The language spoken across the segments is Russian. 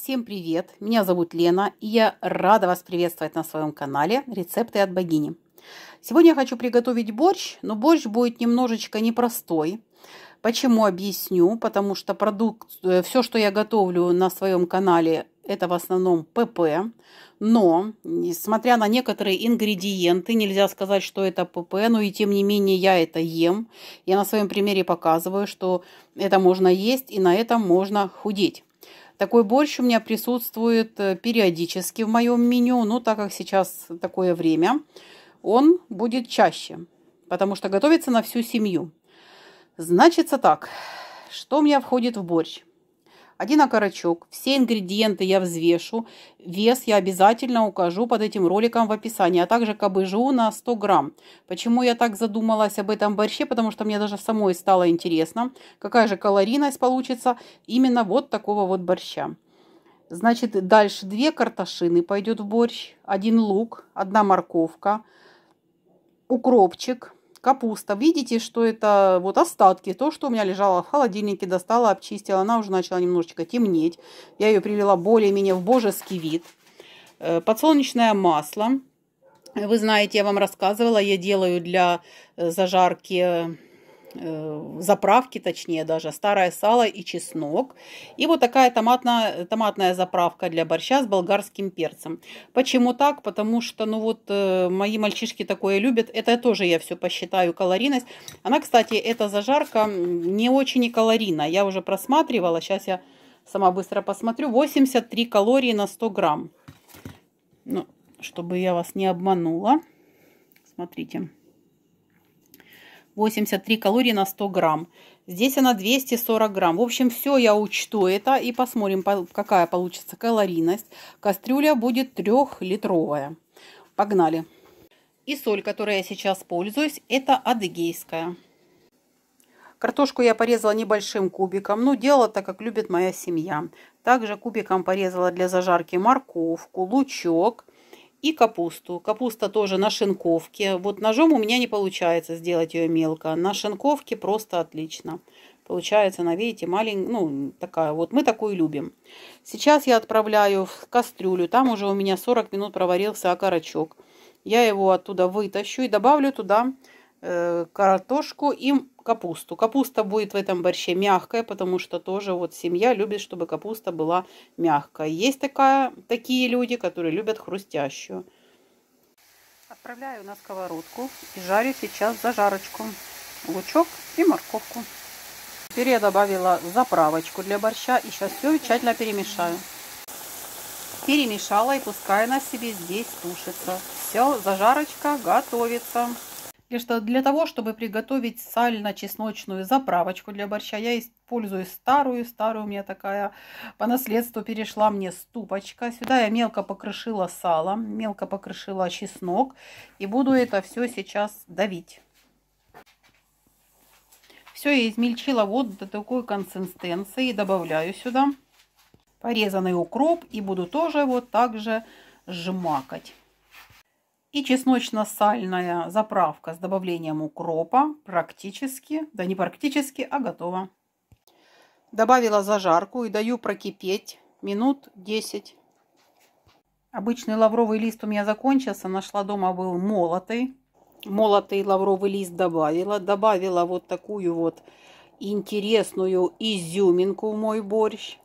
Всем привет! Меня зовут Лена, и я рада вас приветствовать на своем канале «Рецепты от богини». Сегодня я хочу приготовить борщ, но борщ будет немножечко непростой. Почему объясню? Потому что продукт, э, все, что я готовлю на своем канале, это в основном ПП, но, несмотря на некоторые ингредиенты, нельзя сказать, что это ПП, но и тем не менее я это ем. Я на своем примере показываю, что это можно есть и на этом можно худеть. Такой борщ у меня присутствует э, периодически в моем меню, но так как сейчас такое время, он будет чаще, потому что готовится на всю семью. Значится так, что у меня входит в борщ? один окорочок. Все ингредиенты я взвешу. Вес я обязательно укажу под этим роликом в описании. А также кабыжу на 100 грамм. Почему я так задумалась об этом борще? Потому что мне даже самой стало интересно, какая же калорийность получится именно вот такого вот борща. Значит, дальше две картошины пойдет в борщ. Один лук, одна морковка, укропчик – Капуста. Видите, что это вот остатки. То, что у меня лежало в холодильнике, достала, обчистила. Она уже начала немножечко темнеть. Я ее привела более-менее в божеский вид. Э, подсолнечное масло. Вы знаете, я вам рассказывала, я делаю для э, зажарки э, Э, заправки, точнее даже, старое сало и чеснок. И вот такая томатная, томатная заправка для борща с болгарским перцем. Почему так? Потому что, ну вот, э, мои мальчишки такое любят. Это тоже я все посчитаю калорийность. Она, кстати, эта зажарка не очень и калорийна. Я уже просматривала, сейчас я сама быстро посмотрю. 83 калории на 100 грамм. Ну, чтобы я вас не обманула. Смотрите. 83 калории на 100 грамм. Здесь она 240 грамм. В общем, все я учту это и посмотрим, какая получится калорийность. Кастрюля будет трехлитровая. Погнали. И соль, которой я сейчас пользуюсь, это адыгейская. Картошку я порезала небольшим кубиком, но ну, делала так, как любит моя семья. Также кубиком порезала для зажарки морковку, лучок – и капусту. Капуста тоже на шинковке. Вот ножом у меня не получается сделать ее мелко. На шинковке просто отлично. Получается она, видите, маленькая, ну, такая вот. Мы такую любим. Сейчас я отправляю в кастрюлю. Там уже у меня 40 минут проварился окорочок. Я его оттуда вытащу и добавлю туда Э, картошку и капусту. Капуста будет в этом борще мягкая, потому что тоже вот семья любит, чтобы капуста была мягкая. Есть такая, такие люди, которые любят хрустящую. Отправляю на сковородку и жарю сейчас зажарочку, лучок и морковку. Теперь я добавила заправочку для борща и сейчас все тщательно перемешаю. Перемешала и пускай она себе здесь тушится. Все, зажарочка готовится. Для, что, для того, чтобы приготовить сально-чесночную заправочку для борща, я использую старую. Старую у меня такая по наследству перешла мне ступочка. Сюда я мелко покрышила сало, мелко покрышила чеснок. И буду это все сейчас давить. Все я измельчила вот до такой консистенции. И добавляю сюда порезанный укроп. И буду тоже вот так же жмакать. И чесночно-сальная заправка с добавлением укропа практически, да не практически, а готова. Добавила зажарку и даю прокипеть минут 10. Обычный лавровый лист у меня закончился. Нашла дома был молотый. Молотый лавровый лист добавила. Добавила вот такую вот интересную изюминку в мой борщ.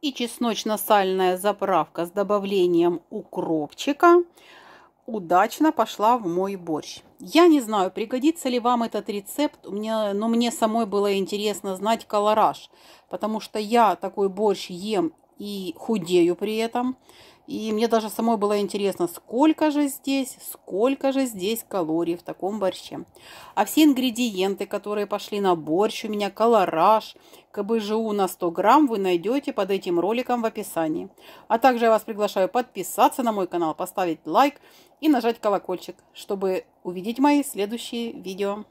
И чесночно-сальная заправка с добавлением укропчика удачно пошла в мой борщ. Я не знаю, пригодится ли вам этот рецепт, мне, но мне самой было интересно знать колораж, потому что я такой борщ ем и худею при этом. И мне даже самой было интересно, сколько же здесь, сколько же здесь калорий в таком борще. А все ингредиенты, которые пошли на борщ, у меня колораж, КБЖУ на 100 грамм вы найдете под этим роликом в описании. А также я вас приглашаю подписаться на мой канал, поставить лайк и нажать колокольчик, чтобы увидеть мои следующие видео.